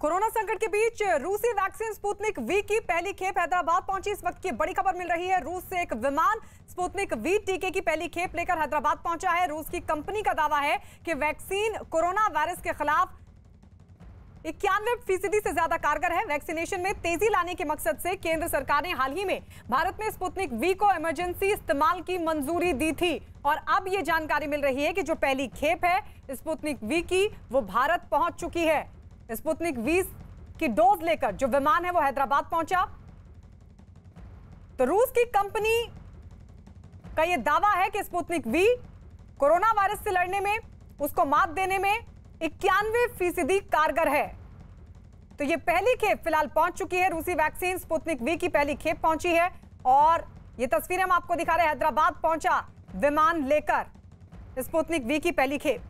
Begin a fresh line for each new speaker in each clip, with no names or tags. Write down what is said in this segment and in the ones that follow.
corona संकट के बीच रूसी वैक्सीन स्पुतनिक वी की पहली खेप हैदराबाद पहुंची इस वक्त की बड़ी खबर मिल रही है रूस से एक विमान स्पुतनिक वी टीके की पहली खेप लेकर हैदराबाद पहुंचा है रूस की कंपनी का दावा है कि वैक्सीन कोरोना वायरस के खिलाफ इक्यानवे फीसदी से ज्यादा कारगर है वैक्सीनेशन में तेजी लाने के मकसद से केंद्र सरकार ने हाल ही में भारत में स्पुतनिक वी को इमरजेंसी इस्तेमाल की मंजूरी दी थी और अब ये जानकारी मिल रही है कि जो पहली खेप है स्पुतनिक वी की वो भारत पहुंच चुकी है स्पुतनिक वी की डोज लेकर जो विमान है वो हैदराबाद पहुंचा तो रूस की कंपनी का यह दावा है कि स्पुतनिक वी कोरोना वायरस से लड़ने में उसको मात देने में इक्यानवे फीसदी कारगर है तो ये पहली खेप फिलहाल पहुंच चुकी है रूसी वैक्सीन स्पुतनिक वी की पहली खेप पहुंची है और ये तस्वीरें हम आपको दिखा रहे हैदराबाद पहुंचा विमान लेकर स्पुतनिक वी की पहली खेप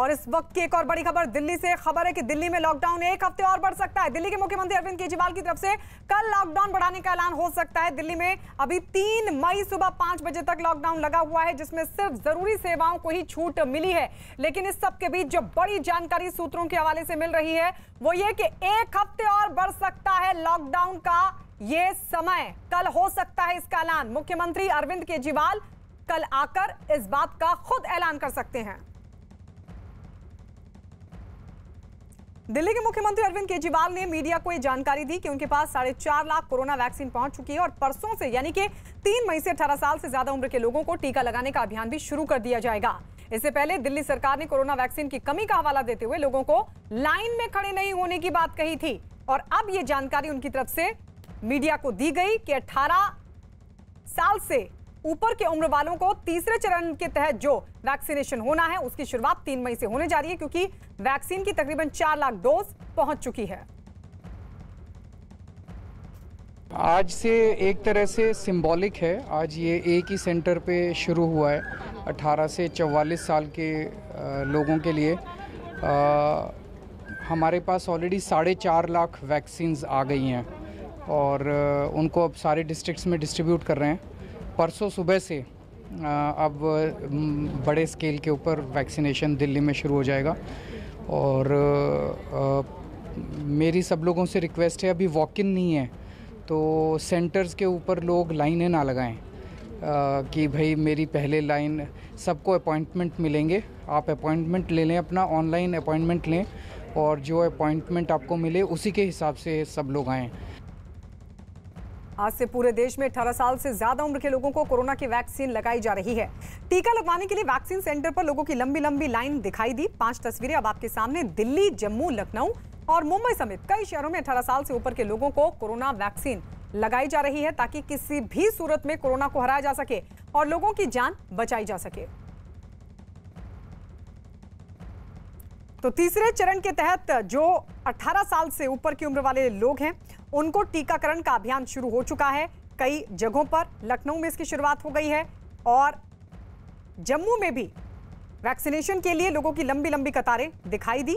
और इस वक्त की एक और बड़ी खबर दिल्ली से खबर है कि दिल्ली में लॉकडाउन एक हफ्ते और बढ़ सकता है दिल्ली के मुख्यमंत्री अरविंद केजरीवाल की तरफ से कल लॉकडाउन बढ़ाने का ऐलान हो सकता है दिल्ली में अभी तीन मई सुबह पांच बजे तक लॉकडाउन लगा हुआ है जिसमें सिर्फ जरूरी सेवाओं को ही छूट मिली है लेकिन इस सबके बीच जो बड़ी जानकारी सूत्रों के हवाले से मिल रही है वो ये कि एक हफ्ते और बढ़ सकता है लॉकडाउन का ये समय कल हो सकता है इसका ऐलान मुख्यमंत्री अरविंद केजरीवाल कल आकर इस बात का खुद ऐलान कर सकते हैं दिल्ली के मुख्यमंत्री अरविंद केजरीवाल ने मीडिया को यह जानकारी दी कि उनके पास साढ़े चार लाख कोरोना वैक्सीन पहुंच चुकी है और परसों से यानी कि तीन मई से अठारह साल से ज्यादा उम्र के लोगों को टीका लगाने का अभियान भी शुरू कर दिया जाएगा इससे पहले दिल्ली सरकार ने कोरोना वैक्सीन की कमी का हवाला देते हुए लोगों को लाइन में खड़े नहीं होने की बात कही थी और अब ये जानकारी उनकी तरफ से मीडिया को दी गई कि अठारह साल से ऊपर के उम्र वालों को तीसरे चरण के तहत जो वैक्सीनेशन होना है उसकी शुरुआत तीन मई से होने जा रही है क्योंकि वैक्सीन की तकरीबन चार लाख डोज पहुंच चुकी है
आज से एक तरह से सिंबॉलिक है आज ये एक ही सेंटर पे शुरू हुआ है 18 से 44 साल के लोगों के लिए आ, हमारे पास ऑलरेडी साढ़े चार लाख वैक्सीन्स आ गई हैं और उनको अब सारे डिस्ट्रिक्ट्स में डिस्ट्रीब्यूट कर रहे हैं परसों सुबह से अब बड़े स्केल के ऊपर वैक्सीनेशन दिल्ली में शुरू हो जाएगा और मेरी सब लोगों से रिक्वेस्ट है अभी वॉक इन नहीं है तो सेंटर्स के ऊपर लोग लाइनें ना लगाएं कि भाई मेरी पहले लाइन सबको अपॉइंटमेंट मिलेंगे आप अपॉइंटमेंट ले लें अपना ऑनलाइन अपॉइंटमेंट लें और जो अपॉइंटमेंट आपको मिले उसी के हिसाब से सब लोग आएँ
आज से पूरे देश में अठारह साल से ज्यादा उम्र के लोगों को कोरोना की वैक्सीन लगाई जा रही है टीका लगवाने के लिए वैक्सीन सेंटर पर लोगों की लंबी लंबी लाइन दिखाई दी पांच तस्वीरें अब आपके सामने दिल्ली जम्मू लखनऊ और मुंबई समेत कई शहरों में अठारह साल से ऊपर के लोगों को कोरोना वैक्सीन लगाई जा रही है ताकि किसी भी सूरत में कोरोना को हराया जा सके और लोगों की जान बचाई जा सके तो तीसरे चरण के तहत जो 18 साल से ऊपर की उम्र वाले लोग हैं उनको टीकाकरण का अभियान शुरू हो चुका है कई जगहों पर लखनऊ में इसकी शुरुआत हो गई है और जम्मू में भी वैक्सीनेशन के लिए लोगों की लंबी लंबी कतारें दिखाई दी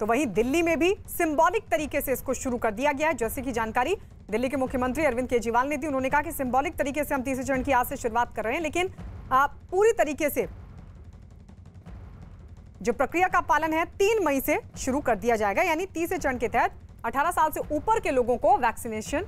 तो वहीं दिल्ली में भी सिंबॉलिक तरीके से इसको शुरू कर दिया गया है जैसे कि जानकारी दिल्ली के मुख्यमंत्री अरविंद केजरीवाल ने दी उन्होंने कहा कि सिंबॉलिक तरीके से हम तीसरे चरण की आज से शुरुआत कर रहे हैं लेकिन आप पूरी तरीके से जो प्रक्रिया का पालन है तीन मई से शुरू कर दिया जाएगा यानी तीसरे चरण के तहत 18 साल से ऊपर के लोगों को वैक्सीनेशन